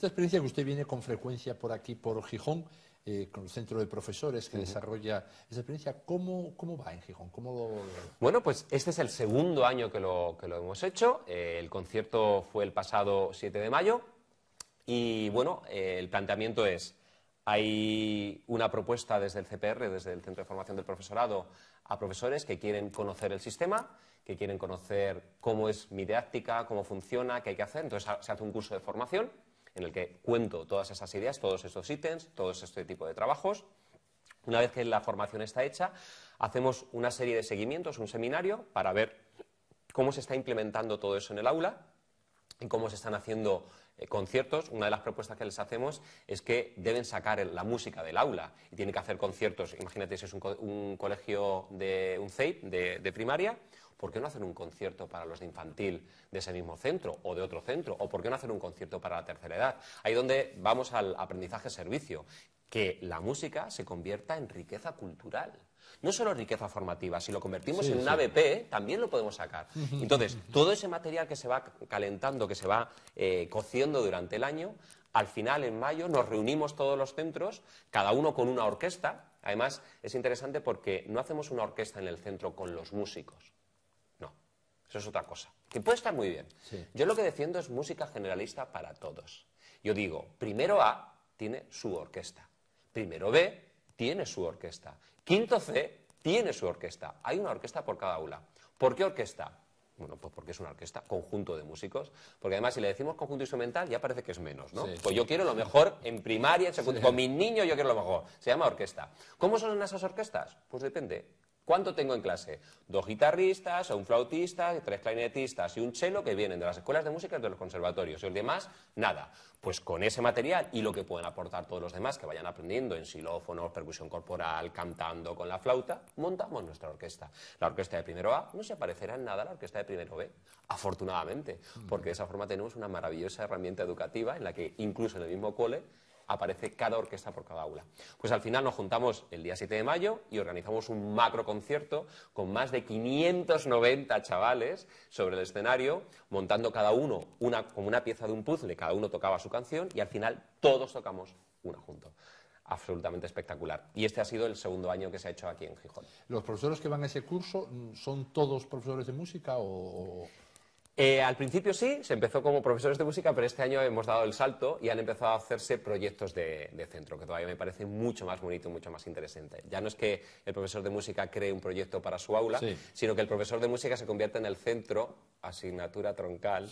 esta experiencia que usted viene con frecuencia por aquí, por Gijón, eh, con el centro de profesores que desarrolla esa experiencia, ¿cómo, ¿cómo, va en Gijón? Bueno, pues este es el segundo año que lo, que lo hemos hecho. Eh, el concierto fue el pasado 7 de mayo y, bueno, eh, el planteamiento es, hay una propuesta desde el CPR, desde el Centro de Formación del Profesorado, a profesores que quieren conocer el sistema, que quieren conocer cómo es mi didáctica, cómo funciona, qué hay que hacer. Entonces se hace un curso de formación en el que cuento todas esas ideas, todos esos ítems, todo este tipo de trabajos. Una vez que la formación está hecha, hacemos una serie de seguimientos, un seminario, para ver cómo se está implementando todo eso en el aula y cómo se están haciendo eh, conciertos. Una de las propuestas que les hacemos es que deben sacar la música del aula y tienen que hacer conciertos. Imagínate si es un, colegio de un CEIP de primaria, ¿por qué no hacer un concierto para los de infantil de ese mismo centro o de otro centro? ¿O por qué no hacer un concierto para la tercera edad? Ahí donde vamos al aprendizaje-servicio, que la música se convierta en riqueza cultural. No solo riqueza formativa, si lo convertimos en un ABP también lo podemos sacar. Entonces, todo ese material que se va calentando, que se va eh, cociendo durante el año, al final, en mayo, nos reunimos todos los centros, cada uno con una orquesta. Además, es interesante porque no hacemos una orquesta en el centro con los músicos. Eso es otra cosa. Que puede estar muy bien. Yo lo que defiendo es música generalista para todos. Yo digo, primero A tiene su orquesta. Primero B tiene su orquesta. Quinto C tiene su orquesta. Hay una orquesta por cada aula. ¿Por qué orquesta? Bueno, pues porque es una orquesta, conjunto de músicos. Porque además, si le decimos conjunto instrumental, ya parece que es menos, ¿no? pues yo quiero lo mejor en primaria, en secundaria. Con mi niño yo quiero lo mejor. Se llama orquesta. ¿Cómo son esas orquestas? Pues depende. ¿Cuánto tengo en clase? Dos guitarristas, un flautista, tres clarinetistas y un chelo que vienen de las escuelas de música y de los conservatorios. Y el demás, nada. Pues con ese material y lo que pueden aportar todos los demás que vayan aprendiendo en xilófonos, percusión corporal, cantando con la flauta, montamos nuestra orquesta. La orquesta de primero A no se parecerá en nada a la orquesta de primero B, afortunadamente, porque de esa forma tenemos una maravillosa herramienta educativa en la que incluso en el mismo cole aparece cada orquesta por cada aula. Pues al final nos juntamos el día 7 de mayo y organizamos un macro concierto con más de 590 chavales sobre el escenario, montando cada uno una, como una pieza de un puzzle, cada uno tocaba su canción y al final todos tocamos una junto absolutamente espectacular. Y este ha sido el segundo año que se ha hecho aquí en Gijón. ¿Los profesores que van a ese curso mm, son todos profesores de música o...? Eh, al principio sí, se empezó como profesores de música, pero este año hemos dado el salto y han empezado a hacerse proyectos de, centro, que todavía me parece mucho más bonito, mucho más interesante. Ya no es que el profesor de música cree un proyecto para su aula, sino que el profesor de música se convierte en el centro, asignatura troncal,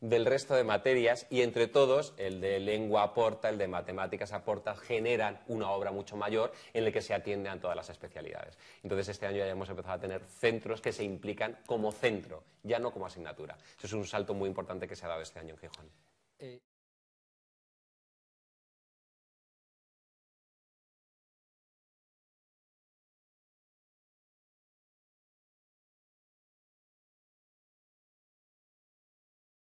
del resto de materias y entre todos el de lengua aporta, el de matemáticas aporta, generan una obra mucho mayor en la que se atienden a todas las especialidades. Entonces este año ya hemos empezado a tener centros que se implican como centro, ya no como asignatura. Eso es un salto muy importante que se ha dado este año en Gijón. Eh,